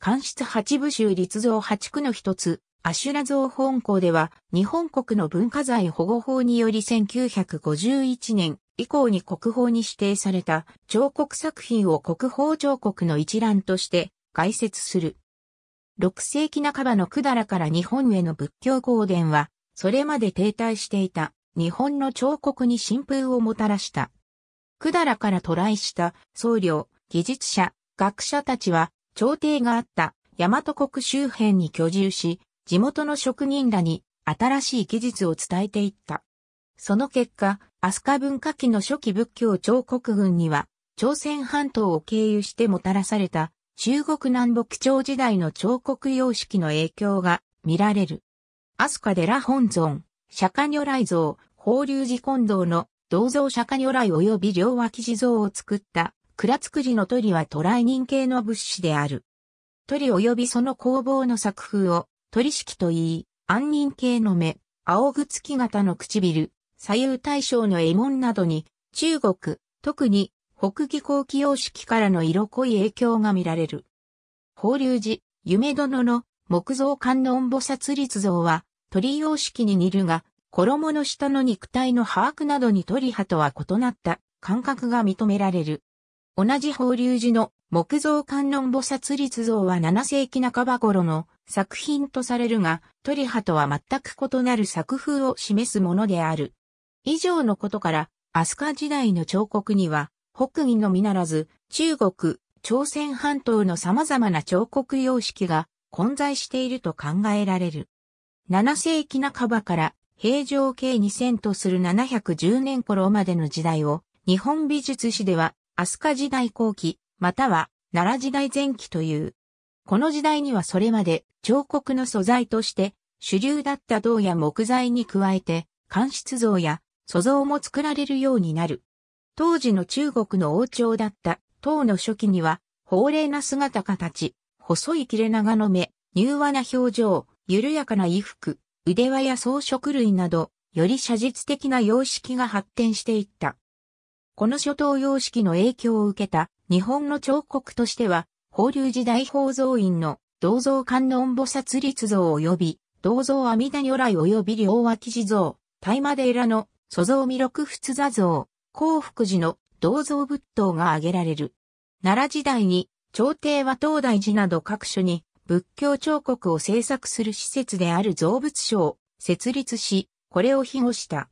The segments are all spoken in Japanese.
関室八部州立像八区の一つ、アシュラ像本校では、日本国の文化財保護法により1951年以降に国宝に指定された彫刻作品を国宝彫刻の一覧として解説する。6世紀半ばの百済から日本への仏教公伝は、それまで停滞していた日本の彫刻に新風をもたらした。百済から渡来した僧侶、技術者、学者たちは朝廷があった大和国周辺に居住し、地元の職人らに新しい技術を伝えていった。その結果、飛鳥文化期の初期仏教彫刻軍には、朝鮮半島を経由してもたらされた中国南北朝時代の彫刻様式の影響が見られる。ア飛鳥寺本尊、釈迦如来像、法隆寺近堂の銅像釈迦如来及び両脇地蔵を作った蔵造りの鳥は渡来人系の物資である。鳥及びその工房の作風を鳥式と言い、安人系の目、青ぐつき型の唇、左右対称の絵文などに、中国、特に北義後期様式からの色濃い影響が見られる。法隆寺、夢殿の木造観音菩薩立像は、鳥様式に似るが、衣の下の肉体の把握などに鳥派とは異なった感覚が認められる。同じ法隆寺の木造観音菩薩立像は7世紀半ば頃の作品とされるが、トリハとは全く異なる作風を示すものである。以上のことから、飛鳥時代の彫刻には、北魏のみならず、中国、朝鮮半島の様々な彫刻様式が混在していると考えられる。7世紀半ばから平城計2000とする710年頃までの時代を日本美術史では飛鳥時代後期、または奈良時代前期という。この時代にはそれまで彫刻の素材として主流だった銅や木材に加えて、乾漆像や素像も作られるようになる。当時の中国の王朝だった唐の初期には、法令な姿形、細い切れ長の目、柔和な表情、緩やかな衣服、腕輪や装飾類など、より写実的な様式が発展していった。この諸島様式の影響を受けた日本の彫刻としては、法隆時代宝蔵院の銅像観音菩薩立像及び、銅像阿弥陀如来及び両脇地蔵、大麻寺の祖像弥勒仏座像、幸福寺の銅像仏塔が挙げられる。奈良時代に、朝廷は東大寺など各所に仏教彫刻を制作する施設である造物所を設立し、これを庇護した。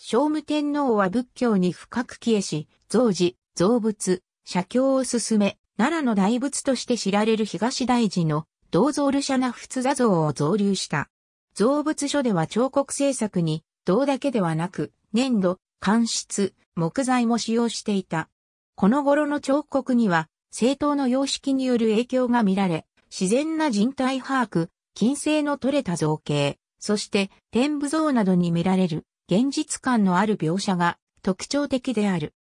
聖武天皇は仏教に深く帰依し、造寺、造仏、写経を進め、奈良の大仏として知られる東大寺の銅像ルシャナ仏座像を造立した。造仏所では彫刻制作に、銅だけではなく、粘土、乾湿、木材も使用していた。この頃の彫刻には、政党の様式による影響が見られ、自然な人体把握、金星の取れた造形、そして天武像などに見られる現実感のある描写が特徴的である。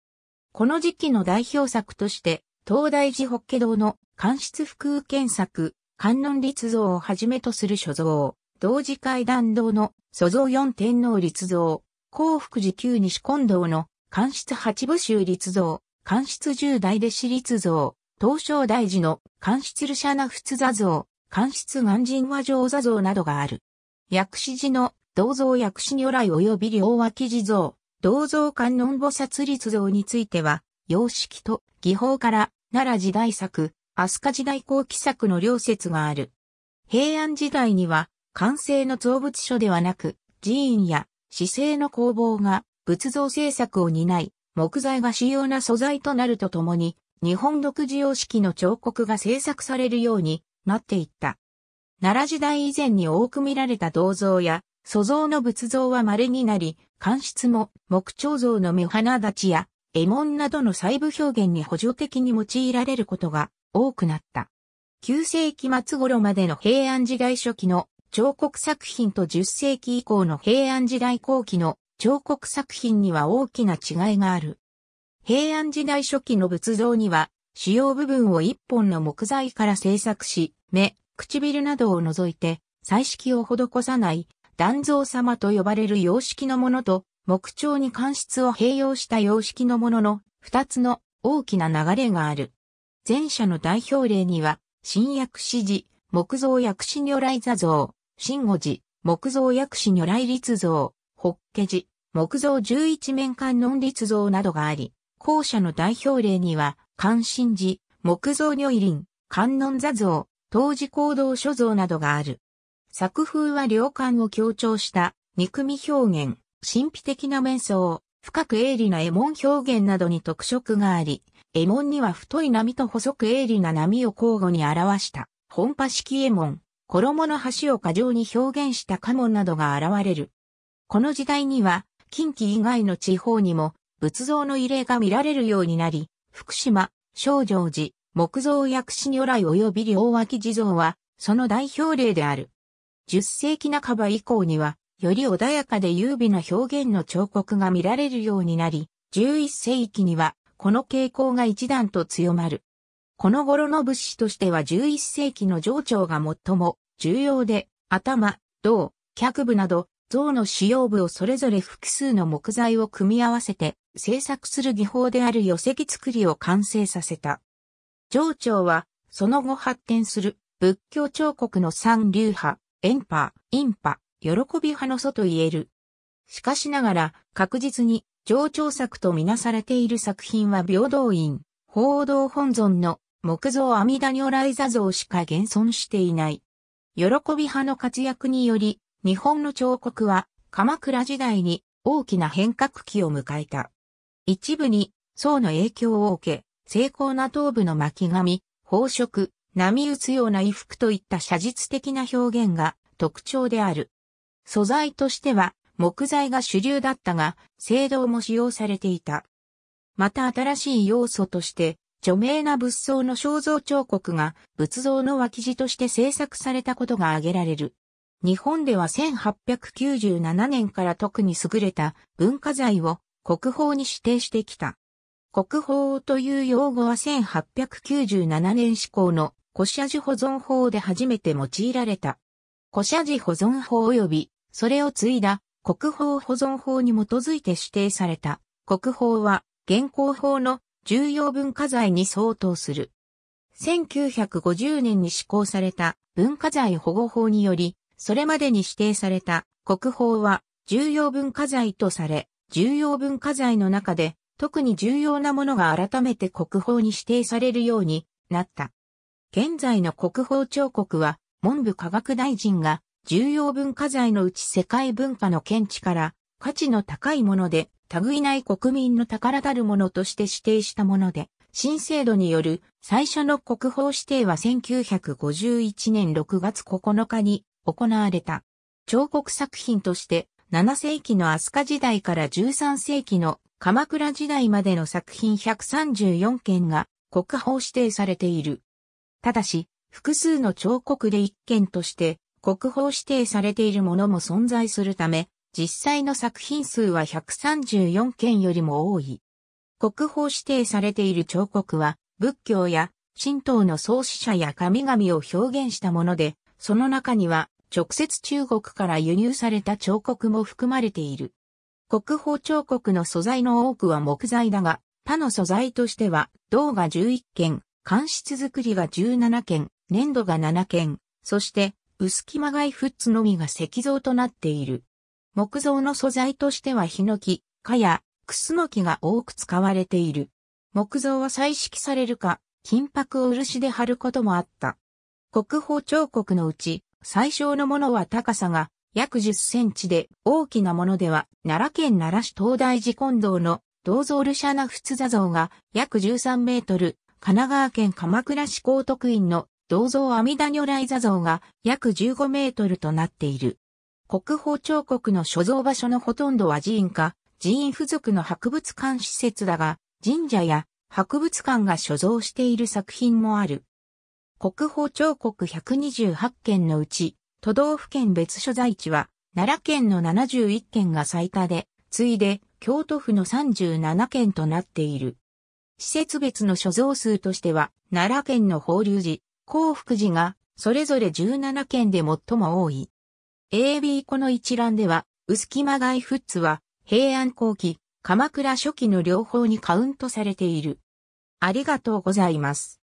この時期の代表作として、東大寺北家堂の官室服検索、観音立像をはじめとする所蔵、同時会談堂の所蔵四天皇立像、幸福寺旧西近堂の官室八部州立像、官室十大弟子立像、東照大寺の官室ルシャナ仏座像、官室眼神和上座像などがある。薬師寺の銅像薬師如来及び両脇地蔵、銅像観音菩薩立像については、様式と技法から奈良時代作、飛鳥時代後期作の両説がある。平安時代には、完成の造物書ではなく、寺院や市政の工房が仏像制作を担い、木材が主要な素材となるとともに、日本独自様式の彫刻が制作されるようになっていった。奈良時代以前に多く見られた銅像や塑像の仏像は稀になり、間質も木彫像の目鼻立ちや、絵文などの細部表現に補助的に用いられることが多くなった。9世紀末頃までの平安時代初期の彫刻作品と10世紀以降の平安時代後期の彫刻作品には大きな違いがある。平安時代初期の仏像には、主要部分を一本の木材から制作し、目、唇などを除いて、彩色を施さない断蔵様と呼ばれる様式のものと、木彫に関室を併用した様式のものの、二つの大きな流れがある。前者の代表例には、新薬師寺、木造薬師如来座像、新五寺、木造薬師如来立像、法華寺、木造十一面観音立像などがあり、後者の代表例には、関心寺、木造如意林、観音座像、当時行動所像などがある。作風は良感を強調した憎み表現、神秘的な面相、深く鋭利な絵文表現などに特色があり、絵文には太い波と細く鋭利な波を交互に表した本波式絵文、衣の端を過剰に表現した家紋などが現れる。この時代には近畿以外の地方にも仏像の異例が見られるようになり、福島、少女寺、木造薬師如来及び両脇地蔵は、その代表例である。10世紀半ば以降には、より穏やかで優美な表現の彫刻が見られるようになり、11世紀には、この傾向が一段と強まる。この頃の物資としては11世紀の上長が最も重要で、頭、銅、脚部など、像の使用部をそれぞれ複数の木材を組み合わせて制作する技法である寄席作りを完成させた。上長は、その後発展する仏教彫刻の三流派、連覇、インパ、喜び派の祖と言える。しかしながら、確実に、上長作とみなされている作品は平等院、報道本尊の木造阿弥陀如来座像しか現存していない。喜び派の活躍により、日本の彫刻は鎌倉時代に大きな変革期を迎えた。一部に、宋の影響を受け、精巧な頭部の巻紙、宝飾、波打つような衣服といった写実的な表現が特徴である。素材としては木材が主流だったが、青銅も使用されていた。また新しい要素として、著名な仏像の肖像彫刻が仏像の脇地として制作されたことが挙げられる。日本では1897年から特に優れた文化財を国宝に指定してきた。国宝という用語は1897年施行の古社寺保存法で初めて用いられた。古社寺保存法及び、それを継いだ国宝保存法に基づいて指定された国宝は現行法の重要文化財に相当する。1950年に施行された文化財保護法により、それまでに指定された国宝は重要文化財とされ、重要文化財の中で特に重要なものが改めて国宝に指定されるようになった。現在の国宝彫刻は、文部科学大臣が重要文化財のうち世界文化の見地から価値の高いもので、類ない国民の宝たるものとして指定したもので、新制度による最初の国宝指定は1951年6月9日に行われた。彫刻作品として7世紀の飛鳥時代から13世紀の鎌倉時代までの作品134件が国宝指定されている。ただし、複数の彫刻で一件として国宝指定されているものも存在するため、実際の作品数は134件よりも多い。国宝指定されている彫刻は、仏教や神道の創始者や神々を表現したもので、その中には直接中国から輸入された彫刻も含まれている。国宝彫刻の素材の多くは木材だが、他の素材としては銅が11件、間質作りが17件、粘土が7件、そして薄木間外フッツのみが石像となっている。木造の素材としてはヒノキ、カヤ、クスノキが多く使われている。木造は彩色されるか、金箔を漆で貼ることもあった。国宝彫刻のうち、最小のものは高さが約10センチで、大きなものでは奈良県奈良市東大寺金堂の銅像ルシャナ仏座像が約13メートル、神奈川県鎌倉市高徳院の銅像阿弥陀如来座像が約15メートルとなっている。国宝彫刻の所蔵場所のほとんどは寺院か、寺院付属の博物館施設だが、神社や博物館が所蔵している作品もある。国宝彫刻128件のうち、都道府県別所在地は、奈良県の71件が最多で、次いで京都府の37件となっている。施設別の所蔵数としては、奈良県の法隆寺、幸福寺が、それぞれ17件で最も多い。AB この一覧では、薄木間外ッ津は、平安後期、鎌倉初期の両方にカウントされている。ありがとうございます。